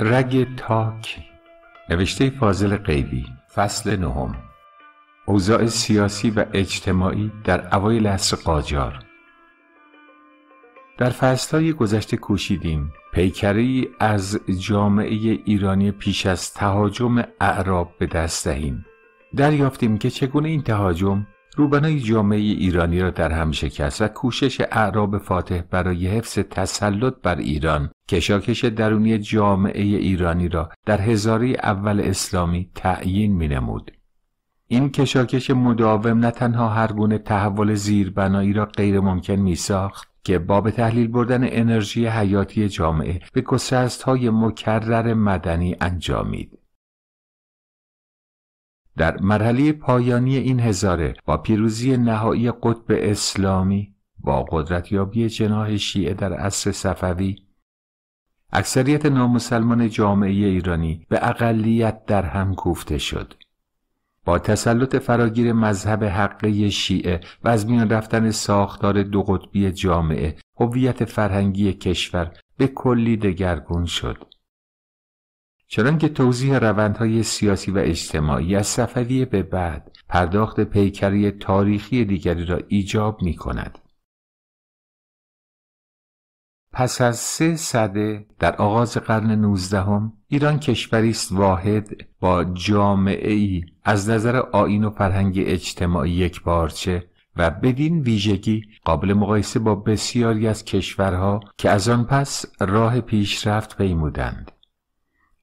رگ تاک نوشته فاضل قیبی فصل نهم اوضاع سیاسی و اجتماعی در اوایل عصر قاجار در فصلهای گذشته کوشیدیم پیکری از جامعه ایرانی پیش از تهاجم اعراب به دست دهیم دریافتیم که چگونه این تهاجم روبنای جامعه ایرانی را در هم شکست و کوشش اعراب فاتح برای حفظ تسلط بر ایران کشاکش درونی جامعه ایرانی را در هزاره اول اسلامی تعیین می نمود. این کشاکش مداوم نه تنها هر گونه تحول زیربنایی را غیر ممکن می ساخت که باب تحلیل بردن انرژی حیاتی جامعه به های مکرر مدنی انجامید. در مرحله پایانی این هزاره با پیروزی نهایی قطب اسلامی با یابی جناح شیعه در عصر صفوی اکثریت نامسلمان جامعه ایرانی به اقلیت در هم کوفته شد با تسلط فراگیر مذهب حقه شیعه و از میان رفتن ساختار دو قطبی جامعه هویت فرهنگی کشور به کلی دگرگون شد چنانکه توضیح روندهای سیاسی و اجتماعی از صفویه به بعد پرداخت پیکری تاریخی دیگری را ایجاب می کند. پس از سه صده در آغاز قرن نوزدهم ایران کشوری است واحد با جامعه ای از نظر آین و فرهنگ اجتماعی یک بارچه و بدین ویژگی قابل مقایسه با بسیاری از کشورها که از آن پس راه پیشرفت پیمودند.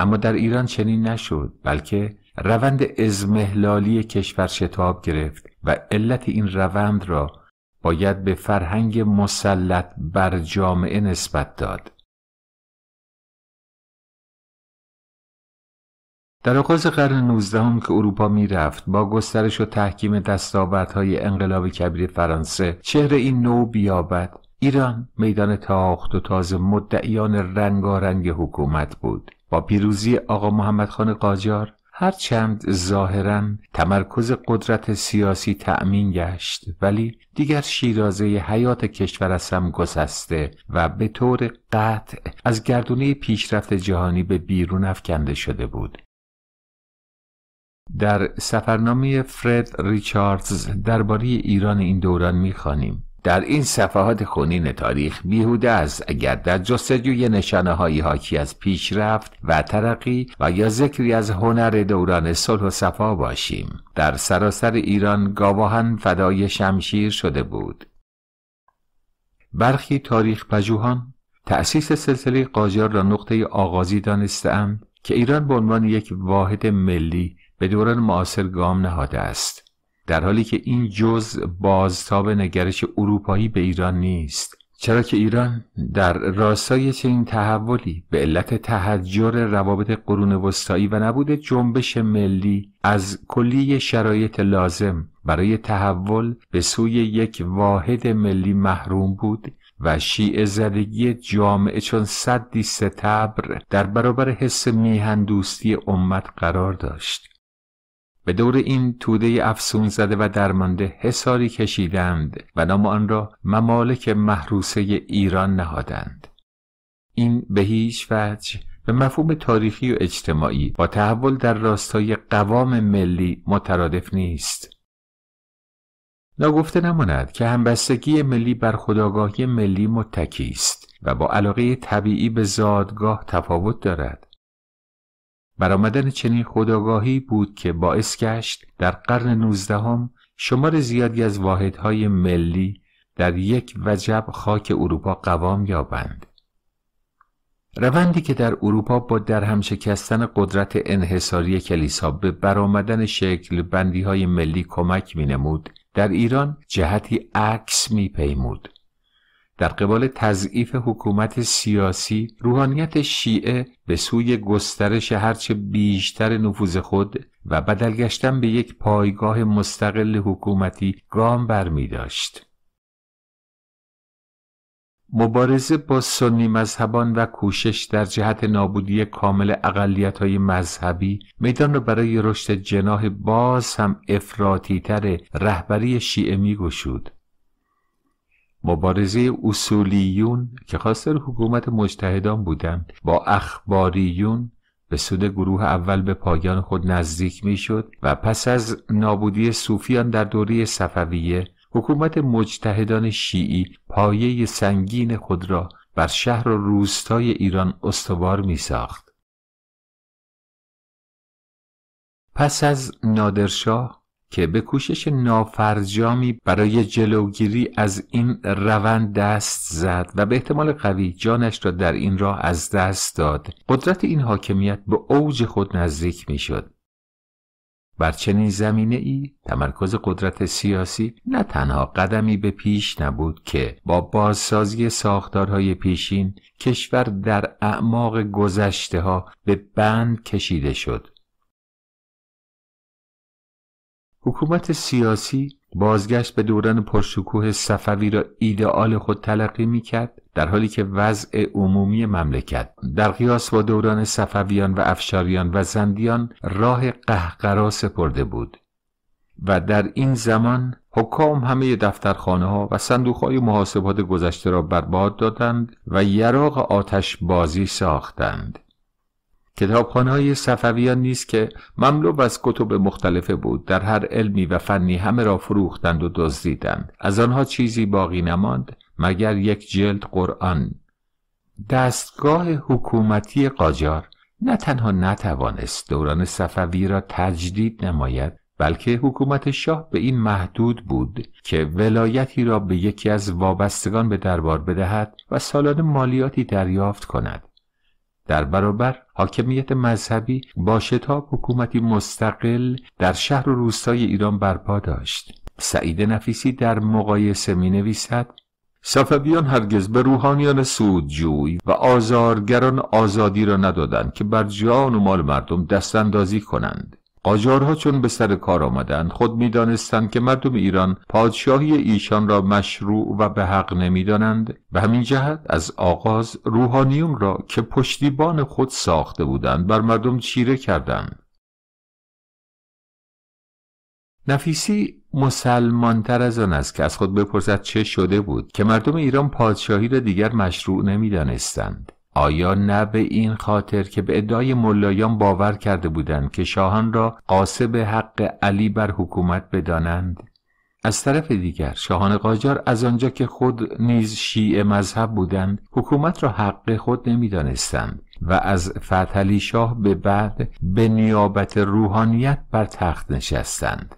اما در ایران چنین نشد بلکه روند ازمهلالی کشور شتاب گرفت و علت این روند را باید به فرهنگ مسلط بر جامعه نسبت داد در آغاز قرن 19 هم که اروپا رفت با گسترش و تحکیم دستاوردهای انقلاب کبیر فرانسه چهره این نو بیابد ایران میدان تاخت و تازه مدعیان رنگارنگ حکومت بود با پیروزی آقا محمد خان قاجار هرچند ظاهرا تمرکز قدرت سیاسی تأمین گشت ولی دیگر شیرازه حیات کشور از هم گسسته و به طور قطع از گردونه پیشرفت جهانی به بیرون افکنده شده بود در سفرنامه فرد ریچاردز درباره ایران این دوران می‌خوانیم. در این صفحات خونین تاریخ بیهوده است اگر در جستجوی نشانه هایی حاکی از پیشرفت و ترقی و یا ذکری از هنر دوران صلح و صفا باشیم در سراسر ایران گاواهن فدای شمشیر شده بود برخی تاریخ پژوهان تأسیس سلسله قاجار را نقطه آغازی دانستهاند که ایران به عنوان یک واحد ملی به دوران معاصر گام نهاده است در حالی که این جز بازتاب نگرش اروپایی به ایران نیست چرا که ایران در راستای چنین تحولی به علت تحجر روابط قرون وسطایی و نبود جنبش ملی از کلی شرایط لازم برای تحول به سوی یک واحد ملی محروم بود و شیع زدگی جامعه چون صدی ستبر در برابر حس میهندوستی امت قرار داشت به دور این توده افسون زده و درمانده حساری کشیدند و نام آن را ممالک محروسه ایران نهادند این به هیچ وجه به مفهوم تاریخی و اجتماعی با تحول در راستای قوام ملی مترادف نیست ناگفته نماند که همبستگی ملی بر خداگاهی ملی متکی است و با علاقه طبیعی به زادگاه تفاوت دارد برآمدن چنین خداگاهی بود که باعث گشت در قرن نوزدهم شمار زیادی از واحدهای ملی در یک وجب خاک اروپا قوام یابند روندی که در اروپا با درهم شکستن قدرت انحصاری کلیسا به برآمدن شکل بندی های ملی کمک می نمود در ایران جهتی عکس می پیمود در قبال تضعیف حکومت سیاسی روحانیت شیعه به سوی گسترش هرچه بیشتر نفوذ خود و بدلگشتن به یک پایگاه مستقل حکومتی گام بر می داشت. مبارزه با سنی مذهبان و کوشش در جهت نابودی کامل اقلیت های مذهبی میدان را برای رشد جناح باز هم تر رهبری شیعه می گشود. مبارزه اصولیون که خاصر حکومت مجتهدان بودند با اخباریون به سود گروه اول به پایان خود نزدیک میشد و پس از نابودی صوفیان در دوره صفویه حکومت مجتهدان شیعی پایه سنگین خود را بر شهر و روستای ایران استوار می ساخت. پس از نادرشاه که به کوشش نافرجامی برای جلوگیری از این روند دست زد و به احتمال قوی جانش را در این راه از دست داد قدرت این حاکمیت به اوج خود نزدیک میشد بر چنین زمینه ای تمرکز قدرت سیاسی نه تنها قدمی به پیش نبود که با بازسازی ساختارهای پیشین کشور در اعماق گذشته ها به بند کشیده شد حکومت سیاسی بازگشت به دوران پرشکوه صفوی را ایدئال خود تلقی می کرد در حالی که وضع عمومی مملکت در قیاس با دوران صفویان و افشاریان و زندیان راه قهقرا سپرده بود و در این زمان حکام همه دفترخانه ها و صندوق های محاسبات گذشته را برباد دادند و یراق آتش بازی ساختند کتابخانه های صفویان نیست که مملو از کتب مختلفه بود در هر علمی و فنی همه را فروختند و دزدیدند از آنها چیزی باقی نماند مگر یک جلد قرآن دستگاه حکومتی قاجار نه تنها نتوانست دوران صفوی را تجدید نماید بلکه حکومت شاه به این محدود بود که ولایتی را به یکی از وابستگان به دربار بدهد و سالانه مالیاتی دریافت کند در برابر حاکمیت مذهبی با شتاب حکومتی مستقل در شهر و روستای ایران برپا داشت سعید نفیسی در مقایسه می نویسد صفویان هرگز به روحانیان سودجوی و آزارگران آزادی را ندادند که بر جان و مال مردم دستاندازی کنند قاجارها چون به سر کار آمدند خود میدانستند که مردم ایران پادشاهی ایشان را مشروع و به حق نمیدانند به همین جهت از آغاز روحانیون را که پشتیبان خود ساخته بودند بر مردم چیره کردند نفیسی مسلمانتر از آن است که از خود بپرسد چه شده بود که مردم ایران پادشاهی را دیگر مشروع نمیدانستند آیا نه به این خاطر که به ادعای ملایان باور کرده بودند که شاهان را قاسب حق علی بر حکومت بدانند از طرف دیگر شاهان قاجار از آنجا که خود نیز شیعه مذهب بودند حکومت را حق خود نمیدانستند و از فتحعلی شاه به بعد به نیابت روحانیت بر تخت نشستند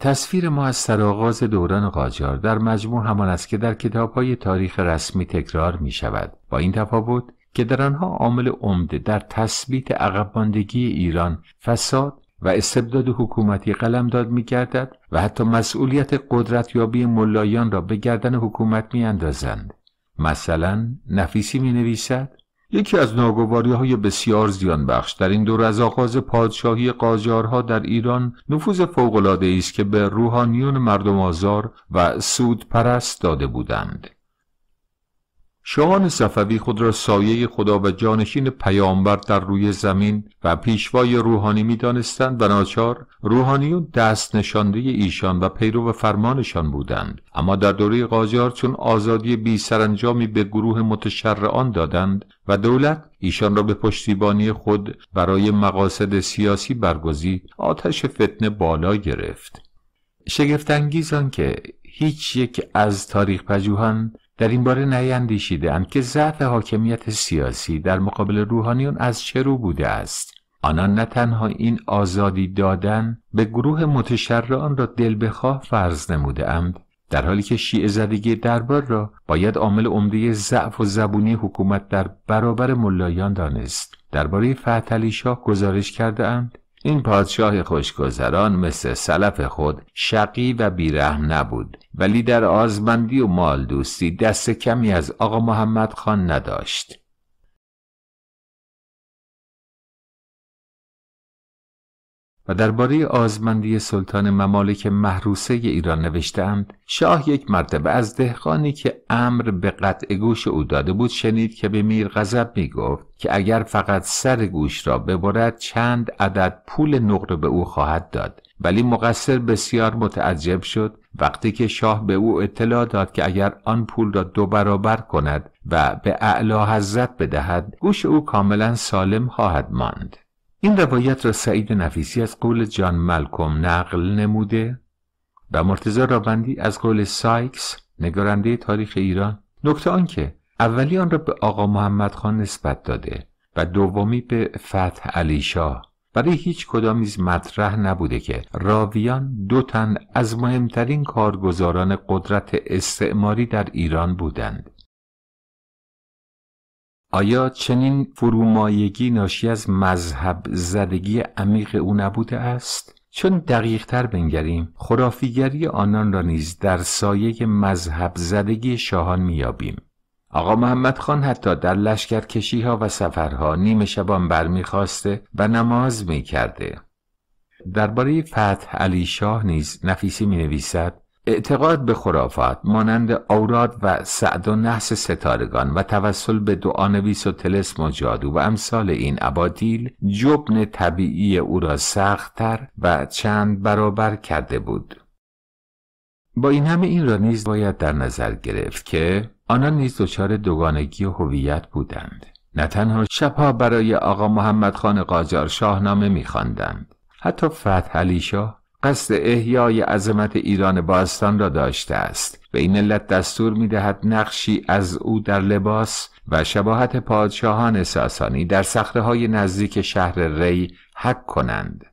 تصویر ما از سرآغاز دوران قاجار در مجموع همان است که در کتابهای تاریخ رسمی تکرار می شود با این تفاوت که در آنها عامل عمده در تثبیت عقبماندگی ایران فساد و استبداد حکومتی قلمداد می گردد و حتی مسئولیت قدرت یابی ملایان را به گردن حکومت می اندازند. مثلا نفیسی می نویسد یکی از ناگواری های بسیار زیان بخش در این دور از آغاز پادشاهی قاجارها در ایران نفوذ فوق است که به روحانیون مردم آزار و سود پرست داده بودند شاهان صفوی خود را سایه خدا و جانشین پیامبر در روی زمین و پیشوای روحانی می و ناچار روحانیون دست نشانده ایشان و پیرو و فرمانشان بودند اما در دوره قاجار چون آزادی بی سرانجامی به گروه متشرعان دادند و دولت ایشان را به پشتیبانی خود برای مقاصد سیاسی برگزید آتش فتنه بالا گرفت شگفتانگیز که هیچ یک از تاریخ پژوهان در این باره اند که ضعف حاکمیت سیاسی در مقابل روحانیون از چه رو بوده است آنان نه تنها این آزادی دادن به گروه متشرعان را دل بخواه فرض نموده اند در حالی که شیعه زدگی دربار را باید عامل عمده ضعف و زبونی حکومت در برابر ملایان دانست درباره فتلی شاه گزارش کرده اند این پادشاه خوشگذران مثل سلف خود شقی و بیرحم نبود ولی در آزمندی و مال دوستی دست کمی از آقا محمد خان نداشت و درباره آزمندی سلطان ممالک محروسه ایران نوشتند شاه یک مرتبه از دهقانی که امر به قطع گوش او داده بود شنید که به میر غضب میگفت که اگر فقط سر گوش را ببرد چند عدد پول نقره به او خواهد داد ولی مقصر بسیار متعجب شد وقتی که شاه به او اطلاع داد که اگر آن پول را دو برابر کند و به اعلی حضرت بدهد گوش او کاملا سالم خواهد ماند این روایت را سعید نفیسی از قول جان ملکم نقل نموده و مرتضی رابندی از قول سایکس نگارنده تاریخ ایران نکته آنکه اولی آن را به آقا محمد خان نسبت داده و دومی به فتح علی شاه برای هیچ کدامیز مطرح نبوده که راویان دو تن از مهمترین کارگزاران قدرت استعماری در ایران بودند آیا چنین فرومایگی ناشی از مذهب زدگی عمیق او نبوده است؟ چون دقیقتر بنگریم خرافیگری آنان را نیز در سایه مذهب زدگی شاهان میابیم آقا محمد خان حتی در لشکرکشی ها و سفرها نیم شبان برمیخواسته و نماز میکرده درباره فتح علی شاه نیز نفیسی می نویسد اعتقاد به خرافات مانند اوراد و سعد و نحس ستارگان و توسل به دعانویس و تلسم و جادو و امثال این عبادیل جبن طبیعی او را سختتر و چند برابر کرده بود با این همه این را نیز باید در نظر گرفت که آنان نیز دچار دوگانگی هویت بودند نه تنها شبها برای آقا محمد خان قاجار شاهنامه میخواندند حتی فتح علی شاه قصد احیای عظمت ایران باستان را داشته است به این علت دستور میدهد نقشی از او در لباس و شباهت پادشاهان ساسانی در سخته های نزدیک شهر ری حک کنند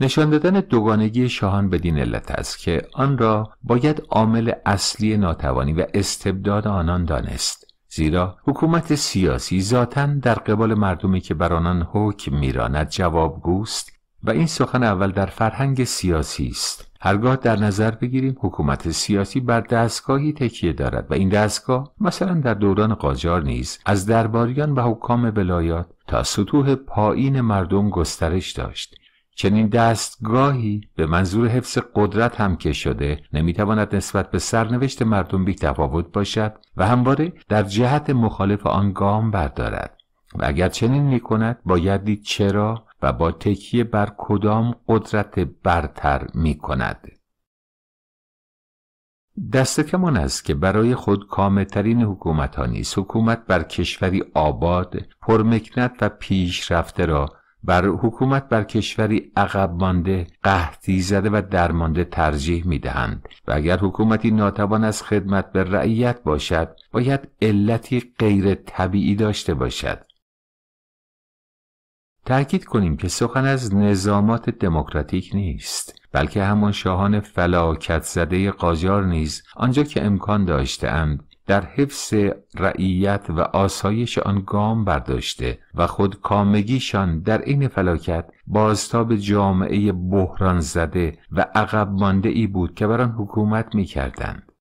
نشان دادن دوگانگی شاهان به دین علت است که آن را باید عامل اصلی ناتوانی و استبداد آنان دانست زیرا حکومت سیاسی ذاتا در قبال مردمی که بر آنان حکم میراند جوابگوست و این سخن اول در فرهنگ سیاسی است هرگاه در نظر بگیریم حکومت سیاسی بر دستگاهی تکیه دارد و این دستگاه مثلا در دوران قاجار نیز از درباریان و حکام ولایات تا سطوح پایین مردم گسترش داشت چنین دستگاهی به منظور حفظ قدرت هم که شده نمیتواند نسبت به سرنوشت مردم بی تفاوت باشد و همواره در جهت مخالف آن گام بردارد و اگر چنین میکند باید دید چرا و با تکیه بر کدام قدرت برتر می کند. دست کمان است که برای خود کامترین حکومت ها نیست حکومت بر کشوری آباد پرمکنت و پیشرفته را بر حکومت بر کشوری عقب مانده زده و درمانده ترجیح می دهند و اگر حکومتی ناتوان از خدمت به رعیت باشد باید علتی غیر طبیعی داشته باشد تأکید کنیم که سخن از نظامات دموکراتیک نیست بلکه همان شاهان فلاکت زده قاجار نیز آنجا که امکان اند در حفظ رعیت و آسایش آن گام برداشته و خود کامگیشان در این فلاکت بازتاب جامعه بحران زده و عقب مانده ای بود که بر آن حکومت می کردند.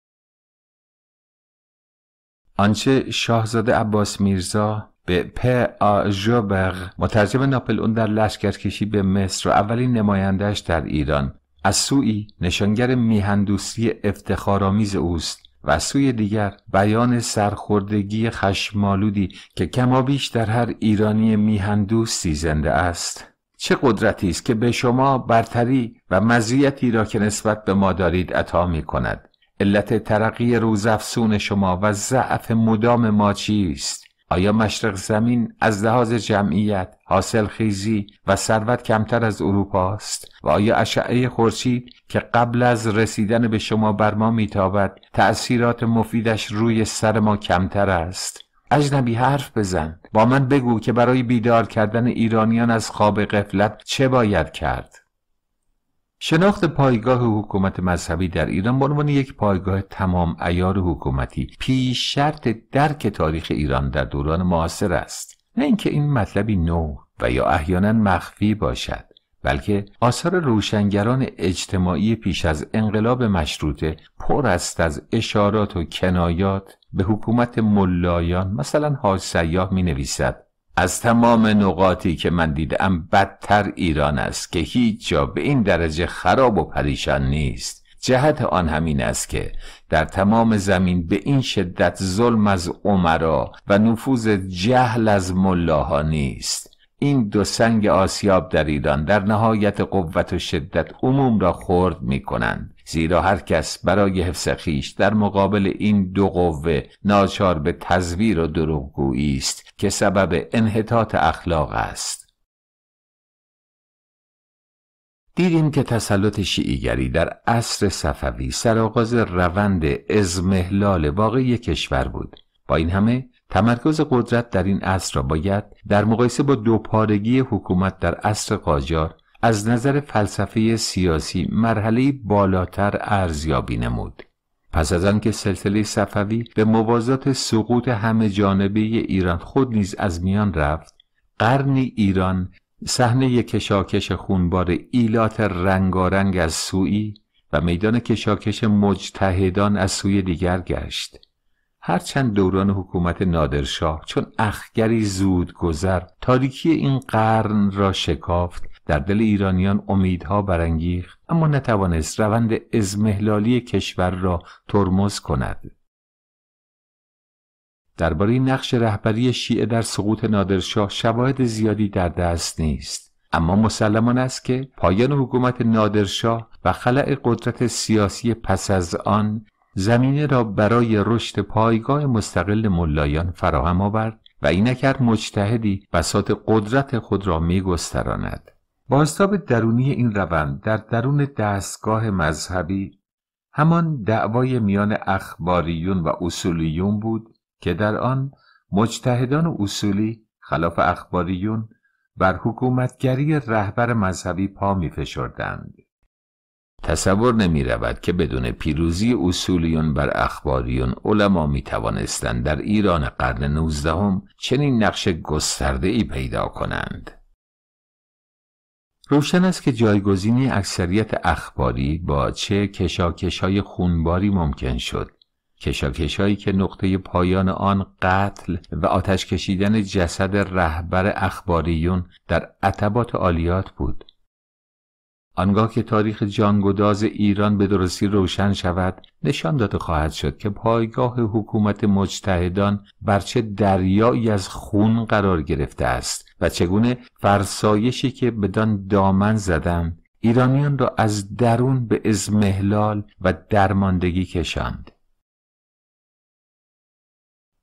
آنچه شاهزاده عباس میرزا به پ آژوبر مترجم ناپل در لشکرکشی به مصر و اولین نمایندهش در ایران از سوی نشانگر میهندوستی افتخارآمیز اوست و از سوی دیگر بیان سرخوردگی خشمالودی که کمابیش در هر ایرانی میهندوستی زنده است چه قدرتی است که به شما برتری و مزیتی را که نسبت به ما دارید عطا می کند علت ترقی روزافسون شما و ضعف مدام ما چیست آیا مشرق زمین از لحاظ جمعیت، حاصل خیزی و ثروت کمتر از اروپا است و آیا اشعه خورشید که قبل از رسیدن به شما بر ما میتابد تأثیرات مفیدش روی سر ما کمتر است اجنبی حرف بزن با من بگو که برای بیدار کردن ایرانیان از خواب قفلت چه باید کرد شناخت پایگاه حکومت مذهبی در ایران به عنوان یک پایگاه تمام ایار حکومتی پیش شرط درک تاریخ ایران در دوران معاصر است نه اینکه این مطلبی نو و یا احیانا مخفی باشد بلکه آثار روشنگران اجتماعی پیش از انقلاب مشروطه پر است از اشارات و کنایات به حکومت ملایان مثلا حاج سیاه می نویسد از تمام نقاطی که من دیدم بدتر ایران است که هیچ جا به این درجه خراب و پریشان نیست جهت آن همین است که در تمام زمین به این شدت ظلم از عمرا و نفوذ جهل از ملاها نیست این دو سنگ آسیاب در ایران در نهایت قوت و شدت عموم را خورد می کنند زیرا هر کس برای حفظ خیش در مقابل این دو قوه ناچار به تزویر و دروغگویی است که سبب انحطاط اخلاق است دیدیم که تسلط شیعیگری در عصر صفوی سرآغاز روند ازمهلال واقعی کشور بود با این همه تمرکز قدرت در این عصر را باید در مقایسه با دوپارگی حکومت در عصر قاجار از نظر فلسفه سیاسی مرحله بالاتر ارزیابی نمود پس از آنکه سلسله صفوی به موازات سقوط همه جانبه ایران خود نیز از میان رفت قرنی ایران صحنه کشاکش خونبار ایلات رنگارنگ از سوی و میدان کشاکش مجتهدان از سوی دیگر گشت هرچند دوران حکومت نادرشاه چون اخگری زود گذر تاریکی این قرن را شکافت در دل ایرانیان امیدها برانگیخت اما نتوانست روند ازمهلالی کشور را ترمز کند درباره نقش رهبری شیعه در سقوط نادرشاه شواهد زیادی در دست نیست اما مسلمان است که پایان حکومت نادرشاه و خلع قدرت سیاسی پس از آن زمینه را برای رشد پایگاه مستقل ملایان فراهم آورد و اینکر مجتهدی بساط قدرت خود را می گستراند. بازتاب درونی این روند در درون دستگاه مذهبی همان دعوای میان اخباریون و اصولیون بود که در آن مجتهدان اصولی خلاف اخباریون بر حکومتگری رهبر مذهبی پا می فشردند. تصور نمی رود که بدون پیروزی اصولیون بر اخباریون علما می توانستند در ایران قرن نوزدهم چنین نقش گسترده ای پیدا کنند. روشن است که جایگزینی اکثریت اخباری با چه کشاکش های خونباری ممکن شد کشاکش هایی که نقطه پایان آن قتل و آتش کشیدن جسد رهبر اخباریون در عتبات عالیات بود آنگاه که تاریخ جانگداز ایران به درستی روشن شود نشان داده خواهد شد که پایگاه حکومت مجتهدان بر چه دریایی از خون قرار گرفته است و چگونه فرسایشی که بدان دامن زدم ایرانیان را از درون به ازمهلال و درماندگی کشاند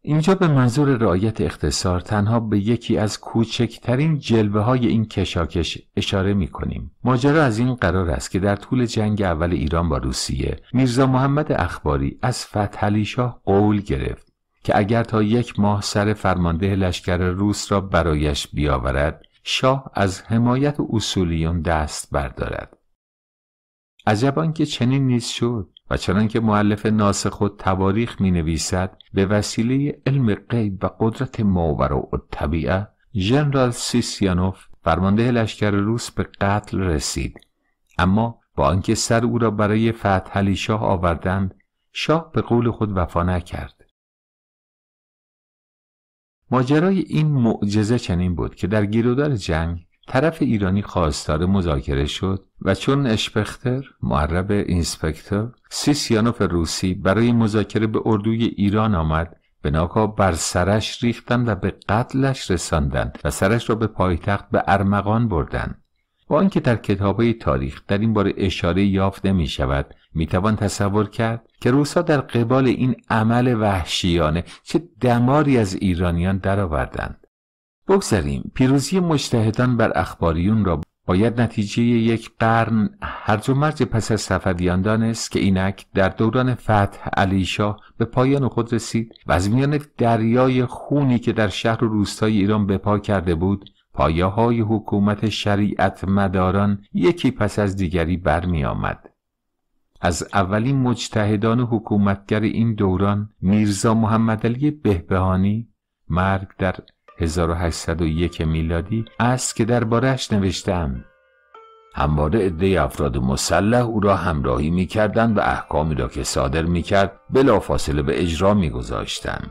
اینجا به منظور رعایت اختصار تنها به یکی از کوچکترین جلبه های این کشاکش اشاره می کنیم. ماجرا از این قرار است که در طول جنگ اول ایران با روسیه میرزا محمد اخباری از فتحعلی شاه قول گرفت که اگر تا یک ماه سر فرمانده لشکر روس را برایش بیاورد شاه از حمایت اصولیون دست بردارد عجب که چنین نیز شد و چنانکه معلف ناس خود تواریخ می نویسد به وسیله علم غیب و قدرت ماورا و طبیعه جنرال سیسیانوف فرمانده لشکر روس به قتل رسید اما با آنکه سر او را برای فتح شاه آوردند شاه به قول خود وفا نکرد ماجرای این معجزه چنین بود که در گیرودار جنگ طرف ایرانی خواستار مذاکره شد و چون اشپختر معرب اینسپکتور سیسیانوف روسی برای مذاکره به اردوی ایران آمد ناکا بر سرش ریختند و به قتلش رساندند و سرش را به پایتخت به ارمغان بردند با آنکه در کتابهای تاریخ در این باره اشاره یافت می شود می توان تصور کرد که روسا در قبال این عمل وحشیانه چه دماری از ایرانیان درآوردند بگذاریم پیروزی مشتهدان بر اخباریون را باید نتیجه یک قرن هرج و مرج پس از صفویان دانست که اینک در دوران فتح علی شاه به پایان خود رسید و از میان دریای خونی که در شهر و روستای ایران به پا کرده بود پایه های حکومت شریعت مداران یکی پس از دیگری برمی آمد. از اولین مجتهدان حکومتگر این دوران میرزا محمد علی بهبهانی مرگ در 1801 میلادی است که بارش نوشتم همواره عده افراد مسلح او را همراهی می و احکامی را که صادر می کرد بلافاصله به اجرا می گذاشتن.